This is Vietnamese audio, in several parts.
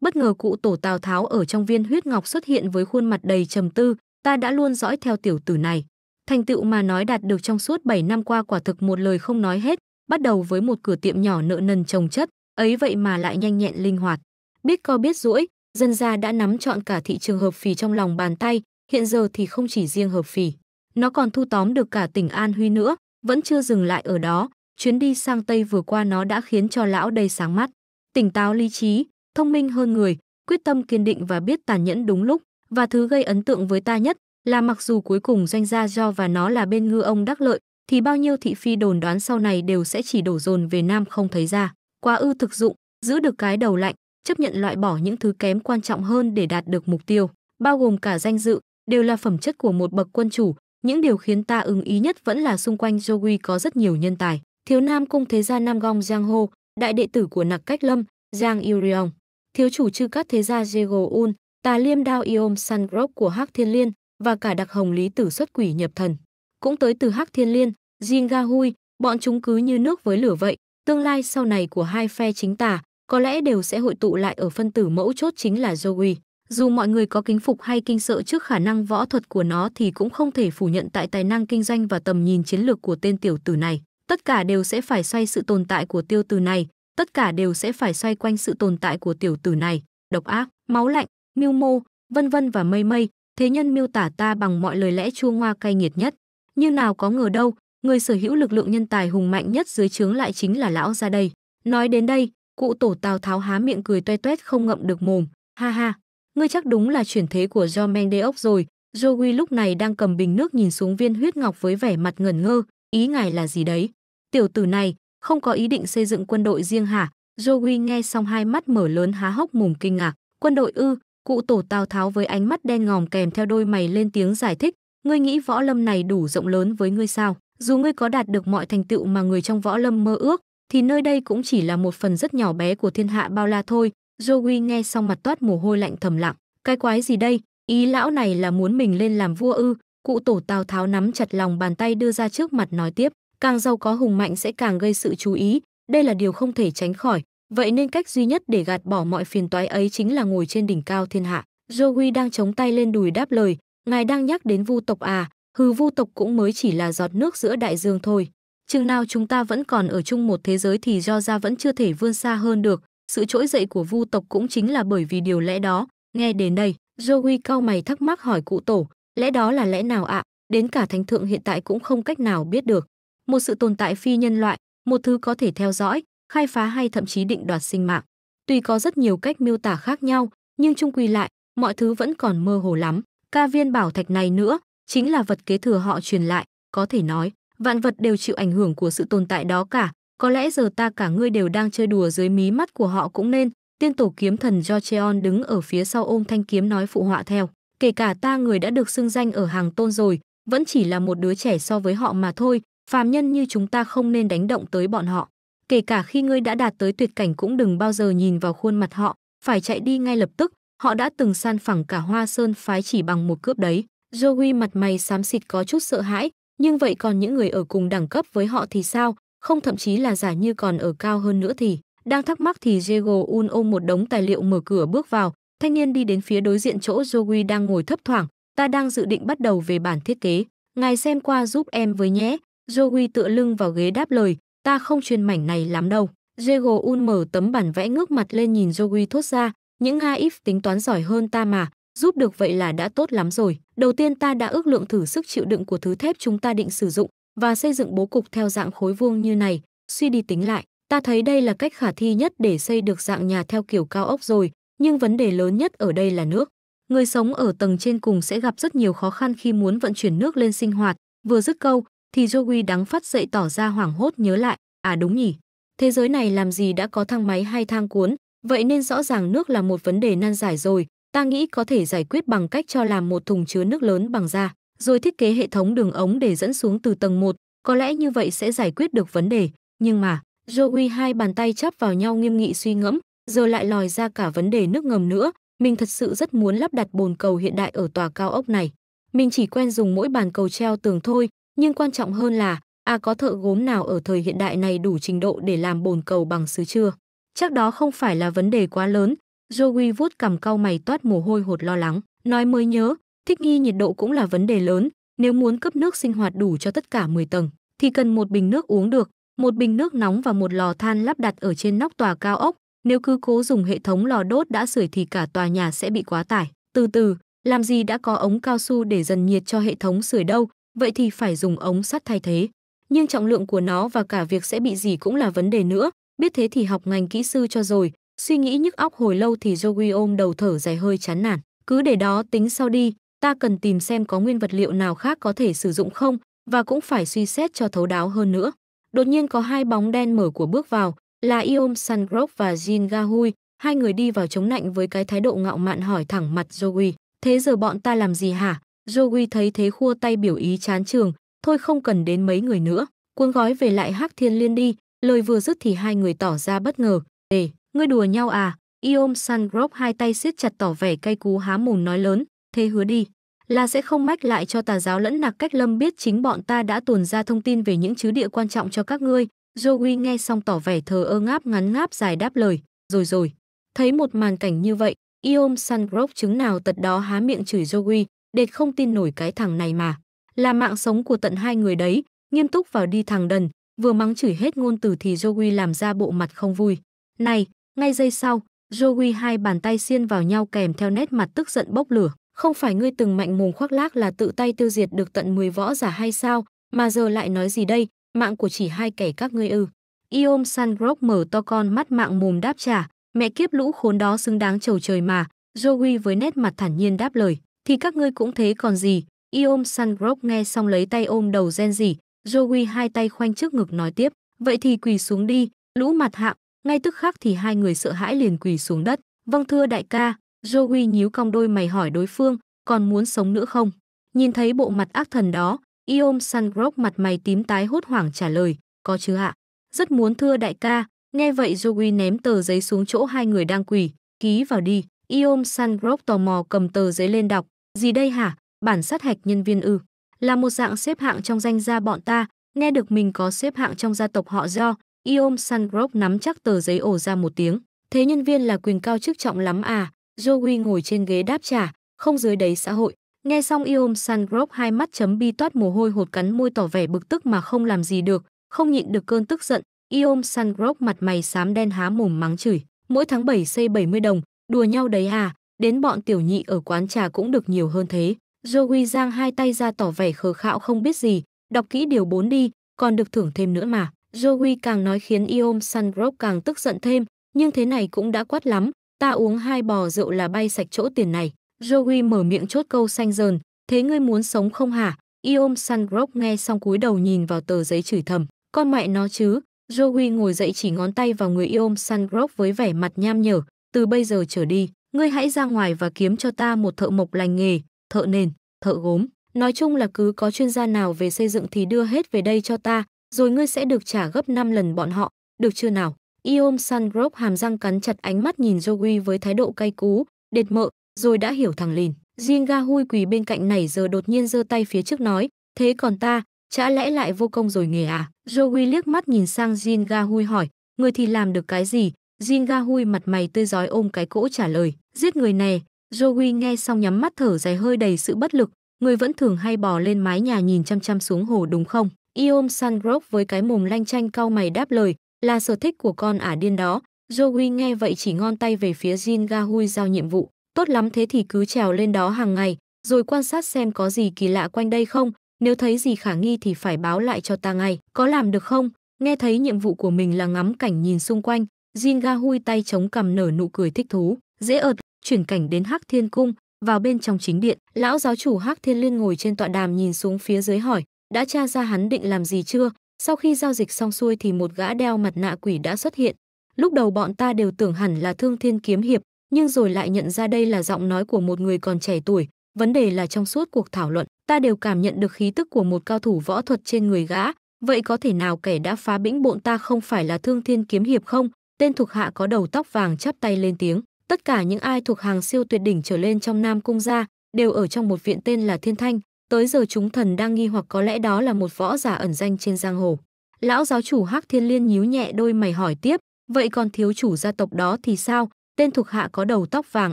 bất ngờ cụ tổ Tào Tháo ở trong viên huyết ngọc xuất hiện với khuôn mặt đầy trầm tư, ta đã luôn dõi theo tiểu tử này. Thành tựu mà nói đạt được trong suốt 7 năm qua quả thực một lời không nói hết, bắt đầu với một cửa tiệm nhỏ nợ nần trồng chất, ấy vậy mà lại nhanh nhẹn linh hoạt. Biết co biết duỗi, dân gia đã nắm chọn cả thị trường hợp phì trong lòng bàn tay, hiện giờ thì không chỉ riêng hợp phì. Nó còn thu tóm được cả tỉnh An Huy nữa, vẫn chưa dừng lại ở đó, chuyến đi sang Tây vừa qua nó đã khiến cho lão đầy sáng mắt. Tỉnh táo lý trí, thông minh hơn người, quyết tâm kiên định và biết tàn nhẫn đúng lúc, và thứ gây ấn tượng với ta nhất là mặc dù cuối cùng doanh gia do và nó là bên ngư ông đắc lợi, thì bao nhiêu thị phi đồn đoán sau này đều sẽ chỉ đổ dồn về nam không thấy ra. Quá ư thực dụng, giữ được cái đầu lạnh, chấp nhận loại bỏ những thứ kém quan trọng hơn để đạt được mục tiêu, bao gồm cả danh dự, đều là phẩm chất của một bậc quân chủ. Những điều khiến ta ưng ý nhất vẫn là xung quanh Joey có rất nhiều nhân tài. Thiếu Nam cung thế gia Nam Gong Giang Ho, đại đệ tử của Nặc Cách Lâm, Giang Yuriong thiếu chủ chư các thế gia Jego Un, tà liêm đao Iom Sun Grove của Hắc Thiên Liên và cả đặc hồng lý tử xuất quỷ nhập thần. Cũng tới từ Hắc Thiên Liên, Jin Ga Hui, bọn chúng cứ như nước với lửa vậy, tương lai sau này của hai phe chính tà có lẽ đều sẽ hội tụ lại ở phân tử mẫu chốt chính là Joey. Dù mọi người có kính phục hay kinh sợ trước khả năng võ thuật của nó thì cũng không thể phủ nhận tại tài năng kinh doanh và tầm nhìn chiến lược của tên tiểu tử này. Tất cả đều sẽ phải xoay sự tồn tại của tiêu tử này, tất cả đều sẽ phải xoay quanh sự tồn tại của tiểu tử này, độc ác, máu lạnh, mưu mô, vân vân và mây mây, thế nhân miêu tả ta bằng mọi lời lẽ chua ngoa cay nghiệt nhất. Như nào có ngờ đâu, người sở hữu lực lượng nhân tài hùng mạnh nhất dưới trướng lại chính là lão ra đây. Nói đến đây, cụ tổ Tào Tháo há miệng cười toe toét không ngậm được mồm, ha ha, ngươi chắc đúng là chuyển thế của Jo Mendeok rồi. Joey lúc này đang cầm bình nước nhìn xuống viên huyết ngọc với vẻ mặt ngẩn ngơ, ý ngài là gì đấy? Tiểu tử này, không có ý định xây dựng quân đội riêng hả? Joey nghe xong hai mắt mở lớn há hốc mồm kinh ngạc. Quân đội ư? Cụ tổ Tào Tháo với ánh mắt đen ngòm kèm theo đôi mày lên tiếng giải thích. Ngươi nghĩ võ lâm này đủ rộng lớn với ngươi sao? Dù ngươi có đạt được mọi thành tựu mà người trong võ lâm mơ ước, thì nơi đây cũng chỉ là một phần rất nhỏ bé của thiên hạ bao la thôi. Joey nghe xong mặt toát mồ hôi lạnh thầm lặng. Cái quái gì đây? Ý lão này là muốn mình lên làm vua ư? Cụ tổ Tào Tháo nắm chặt lòng bàn tay đưa ra trước mặt nói tiếp càng giàu có hùng mạnh sẽ càng gây sự chú ý, đây là điều không thể tránh khỏi, vậy nên cách duy nhất để gạt bỏ mọi phiền toái ấy chính là ngồi trên đỉnh cao thiên hạ. Joey đang chống tay lên đùi đáp lời, ngài đang nhắc đến vu tộc à, hừ vu tộc cũng mới chỉ là giọt nước giữa đại dương thôi. Chừng nào chúng ta vẫn còn ở chung một thế giới thì do ra vẫn chưa thể vươn xa hơn được, sự trỗi dậy của vu tộc cũng chính là bởi vì điều lẽ đó. Nghe đến đây, Joey cau mày thắc mắc hỏi cụ tổ, lẽ đó là lẽ nào ạ? Đến cả thánh thượng hiện tại cũng không cách nào biết được một sự tồn tại phi nhân loại, một thứ có thể theo dõi, khai phá hay thậm chí định đoạt sinh mạng. Tuy có rất nhiều cách miêu tả khác nhau, nhưng chung quy lại, mọi thứ vẫn còn mơ hồ lắm. Ca viên bảo thạch này nữa, chính là vật kế thừa họ truyền lại, có thể nói, vạn vật đều chịu ảnh hưởng của sự tồn tại đó cả. Có lẽ giờ ta cả ngươi đều đang chơi đùa dưới mí mắt của họ cũng nên, tiên tổ kiếm thần Georgeon đứng ở phía sau ôm thanh kiếm nói phụ họa theo. Kể cả ta người đã được xưng danh ở hàng tôn rồi, vẫn chỉ là một đứa trẻ so với họ mà thôi, phàm nhân như chúng ta không nên đánh động tới bọn họ. Kể cả khi ngươi đã đạt tới tuyệt cảnh cũng đừng bao giờ nhìn vào khuôn mặt họ, phải chạy đi ngay lập tức, họ đã từng san phẳng cả hoa sơn phái chỉ bằng một cướp đấy. Joey mặt mày xám xịt có chút sợ hãi, nhưng vậy còn những người ở cùng đẳng cấp với họ thì sao, không thậm chí là giả như còn ở cao hơn nữa thì. Đang thắc mắc thì Diego Un ôm một đống tài liệu mở cửa bước vào, thanh niên đi đến phía đối diện chỗ Joey đang ngồi thấp thoảng, ta đang dự định bắt đầu về bản thiết kế, ngài xem qua giúp em với nhé, Joey tựa lưng vào ghế đáp lời, ta không chuyên mảnh này lắm đâu. Diego Un mở tấm bản vẽ ngước mặt lên nhìn Joey thốt ra, những ha if tính toán giỏi hơn ta mà, giúp được vậy là đã tốt lắm rồi. Đầu tiên ta đã ước lượng thử sức chịu đựng của thứ thép chúng ta định sử dụng và xây dựng bố cục theo dạng khối vuông như này. Suy đi tính lại, ta thấy đây là cách khả thi nhất để xây được dạng nhà theo kiểu cao ốc rồi, nhưng vấn đề lớn nhất ở đây là nước. Người sống ở tầng trên cùng sẽ gặp rất nhiều khó khăn khi muốn vận chuyển nước lên sinh hoạt. Vừa dứt câu, thì Joey đắng phát dậy tỏ ra hoảng hốt nhớ lại, à đúng nhỉ, thế giới này làm gì đã có thang máy hay thang cuốn, vậy nên rõ ràng nước là một vấn đề nan giải rồi, ta nghĩ có thể giải quyết bằng cách cho làm một thùng chứa nước lớn bằng da, rồi thiết kế hệ thống đường ống để dẫn xuống từ tầng 1, có lẽ như vậy sẽ giải quyết được vấn đề, nhưng mà, Joey hai bàn tay chắp vào nhau nghiêm nghị suy ngẫm, giờ lại lòi ra cả vấn đề nước ngầm nữa, mình thật sự rất muốn lắp đặt bồn cầu hiện đại ở tòa cao ốc này. Mình chỉ quen dùng mỗi bàn cầu treo tường thôi, nhưng quan trọng hơn là a à có thợ gốm nào ở thời hiện đại này đủ trình độ để làm bồn cầu bằng sứ chưa? Chắc đó không phải là vấn đề quá lớn. Joey vuốt cằm cau mày toát mồ hôi hột lo lắng, nói mới nhớ, thích nghi nhiệt độ cũng là vấn đề lớn, nếu muốn cấp nước sinh hoạt đủ cho tất cả 10 tầng thì cần một bình nước uống được, một bình nước nóng và một lò than lắp đặt ở trên nóc tòa cao ốc. Nếu cứ cố dùng hệ thống lò đốt đã sưởi thì cả tòa nhà sẽ bị quá tải. Từ từ, làm gì đã có ống cao su để dần nhiệt cho hệ thống sưởi đâu, vậy thì phải dùng ống sắt thay thế. Nhưng trọng lượng của nó và cả việc sẽ bị gì cũng là vấn đề nữa, biết thế thì học ngành kỹ sư cho rồi. Suy nghĩ nhức óc hồi lâu thì Joey ôm đầu thở dài hơi chán nản. Cứ để đó tính sau đi, ta cần tìm xem có nguyên vật liệu nào khác có thể sử dụng không và cũng phải suy xét cho thấu đáo hơn nữa. Đột nhiên có hai bóng đen mở của bước vào, là Iom Sungrove và Jin Gahui, hai người đi vào chống nạnh với cái thái độ ngạo mạn hỏi thẳng mặt Joey. Thế giờ bọn ta làm gì hả? Joey thấy thế khua tay biểu ý chán trường, thôi không cần đến mấy người nữa, cuốn gói về lại Hắc Thiên Liên đi, lời vừa dứt thì hai người tỏ ra bất ngờ, "Để, ngươi đùa nhau à?" Iom Sungrove hai tay siết chặt tỏ vẻ cay cú há mồm nói lớn, "Thế hứa đi, là sẽ không mách lại cho tà giáo lẫn nặc cách lâm biết chính bọn ta đã tuồn ra thông tin về những chứ địa quan trọng cho các ngươi." Joey nghe xong tỏ vẻ thờ ơ ngáp ngắn ngáp dài đáp lời, "Rồi rồi." Thấy một màn cảnh như vậy, Iom Sungrove chứng nào tật đó há miệng chửi Joey, đệt không tin nổi cái thằng này mà. Là mạng sống của tận hai người đấy, nghiêm túc vào đi thằng đần, vừa mắng chửi hết ngôn từ thì Joey làm ra bộ mặt không vui. Này, ngay giây sau, Joey hai bàn tay xiên vào nhau kèm theo nét mặt tức giận bốc lửa. Không phải ngươi từng mạnh mồm khoác lác là tự tay tiêu diệt được tận 10 võ giả hay sao, mà giờ lại nói gì đây, mạng của chỉ hai kẻ các ngươi ư. Iom Sangrok mở to con mắt mạng mồm đáp trả, mẹ kiếp lũ khốn đó xứng đáng trầu trời mà, Joey với nét mặt thản nhiên đáp lời thì các ngươi cũng thế còn gì. Iom Sangrok nghe xong lấy tay ôm đầu gen gì, Joey hai tay khoanh trước ngực nói tiếp, vậy thì quỳ xuống đi, lũ mặt hạng, ngay tức khắc thì hai người sợ hãi liền quỳ xuống đất. Vâng thưa đại ca, Joey nhíu cong đôi mày hỏi đối phương, còn muốn sống nữa không? Nhìn thấy bộ mặt ác thần đó, Iom Sangrok mặt mày tím tái hốt hoảng trả lời, có chứ ạ. Rất muốn thưa đại ca, nghe vậy Joey ném tờ giấy xuống chỗ hai người đang quỳ, ký vào đi. Iom Sangrove tò mò cầm tờ giấy lên đọc. Gì đây hả? Bản sát hạch nhân viên ư? Là một dạng xếp hạng trong danh gia bọn ta. Nghe được mình có xếp hạng trong gia tộc họ do. Iom Sangrove nắm chắc tờ giấy ổ ra một tiếng. Thế nhân viên là quyền cao chức trọng lắm à? Joey ngồi trên ghế đáp trả. Không dưới đấy xã hội. Nghe xong Iom Sangrove hai mắt chấm bi toát mồ hôi hột cắn môi tỏ vẻ bực tức mà không làm gì được. Không nhịn được cơn tức giận. Iom Sangrove mặt mày xám đen há mồm mắng chửi mỗi tháng 7 xây 70 đồng, Đùa nhau đấy à, đến bọn tiểu nhị ở quán trà cũng được nhiều hơn thế. Joey giang hai tay ra tỏ vẻ khờ khạo không biết gì, đọc kỹ điều 4 đi, còn được thưởng thêm nữa mà. Joey càng nói khiến Iom Sunbrook càng tức giận thêm, nhưng thế này cũng đã quát lắm, ta uống hai bò rượu là bay sạch chỗ tiền này. Joey mở miệng chốt câu xanh dờn, thế ngươi muốn sống không hả? Iom Sunbrook nghe xong cúi đầu nhìn vào tờ giấy chửi thầm, con mẹ nó chứ. Joey ngồi dậy chỉ ngón tay vào người Iom Sunbrook với vẻ mặt nham nhở, từ bây giờ trở đi, ngươi hãy ra ngoài và kiếm cho ta một thợ mộc lành nghề, thợ nền, thợ gốm. Nói chung là cứ có chuyên gia nào về xây dựng thì đưa hết về đây cho ta, rồi ngươi sẽ được trả gấp 5 lần bọn họ, được chưa nào? Iom Sungrove hàm răng cắn chặt ánh mắt nhìn Joey với thái độ cay cú, đệt mợ, rồi đã hiểu thằng lìn. Jin Ga Hui quỳ bên cạnh này giờ đột nhiên giơ tay phía trước nói, thế còn ta, chả lẽ lại vô công rồi nghề à? Joey liếc mắt nhìn sang Jin Ga Hui hỏi, người thì làm được cái gì? Jin Ga Hui mặt mày tươi giói ôm cái cỗ trả lời, giết người này. Joey nghe xong nhắm mắt thở dài hơi đầy sự bất lực, người vẫn thường hay bò lên mái nhà nhìn chăm chăm xuống hồ đúng không? Iom Sungrove với cái mồm lanh chanh cau mày đáp lời, là sở thích của con ả điên đó. Joey nghe vậy chỉ ngón tay về phía Jin Ga Hui giao nhiệm vụ, tốt lắm thế thì cứ trèo lên đó hàng ngày, rồi quan sát xem có gì kỳ lạ quanh đây không, nếu thấy gì khả nghi thì phải báo lại cho ta ngay, có làm được không? Nghe thấy nhiệm vụ của mình là ngắm cảnh nhìn xung quanh, Jin Ga Hui tay chống cằm nở nụ cười thích thú, dễ ợt, chuyển cảnh đến Hắc Thiên Cung, vào bên trong chính điện, lão giáo chủ Hắc Thiên Liên ngồi trên tọa đàm nhìn xuống phía dưới hỏi, đã tra ra hắn định làm gì chưa? Sau khi giao dịch xong xuôi thì một gã đeo mặt nạ quỷ đã xuất hiện. Lúc đầu bọn ta đều tưởng hẳn là Thương Thiên Kiếm Hiệp, nhưng rồi lại nhận ra đây là giọng nói của một người còn trẻ tuổi. Vấn đề là trong suốt cuộc thảo luận, ta đều cảm nhận được khí tức của một cao thủ võ thuật trên người gã. Vậy có thể nào kẻ đã phá bĩnh bộn ta không phải là Thương Thiên Kiếm Hiệp không? tên thuộc hạ có đầu tóc vàng chắp tay lên tiếng. Tất cả những ai thuộc hàng siêu tuyệt đỉnh trở lên trong Nam Cung gia đều ở trong một viện tên là Thiên Thanh, tới giờ chúng thần đang nghi hoặc có lẽ đó là một võ giả ẩn danh trên giang hồ. Lão giáo chủ Hắc Thiên Liên nhíu nhẹ đôi mày hỏi tiếp, vậy còn thiếu chủ gia tộc đó thì sao? Tên thuộc hạ có đầu tóc vàng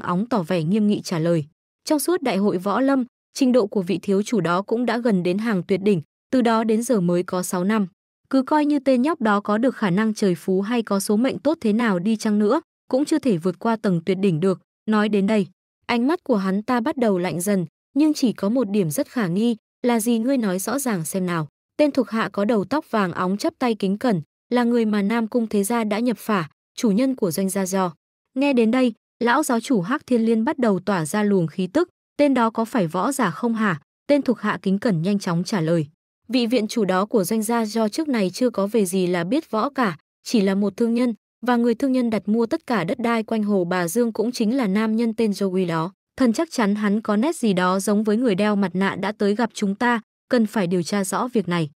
óng tỏ vẻ nghiêm nghị trả lời. Trong suốt đại hội võ lâm, trình độ của vị thiếu chủ đó cũng đã gần đến hàng tuyệt đỉnh, từ đó đến giờ mới có 6 năm. Cứ coi như tên nhóc đó có được khả năng trời phú hay có số mệnh tốt thế nào đi chăng nữa, cũng chưa thể vượt qua tầng tuyệt đỉnh được. Nói đến đây, ánh mắt của hắn ta bắt đầu lạnh dần, nhưng chỉ có một điểm rất khả nghi, là gì ngươi nói rõ ràng xem nào. Tên thuộc hạ có đầu tóc vàng óng chắp tay kính cẩn, là người mà Nam Cung Thế Gia đã nhập phả, chủ nhân của doanh gia giò. Nghe đến đây, lão giáo chủ Hắc Thiên Liên bắt đầu tỏa ra luồng khí tức, tên đó có phải võ giả không hả? Tên thuộc hạ kính cẩn nhanh chóng trả lời vị viện chủ đó của doanh gia do trước này chưa có về gì là biết võ cả, chỉ là một thương nhân, và người thương nhân đặt mua tất cả đất đai quanh hồ Bà Dương cũng chính là nam nhân tên Joey đó. Thần chắc chắn hắn có nét gì đó giống với người đeo mặt nạ đã tới gặp chúng ta, cần phải điều tra rõ việc này.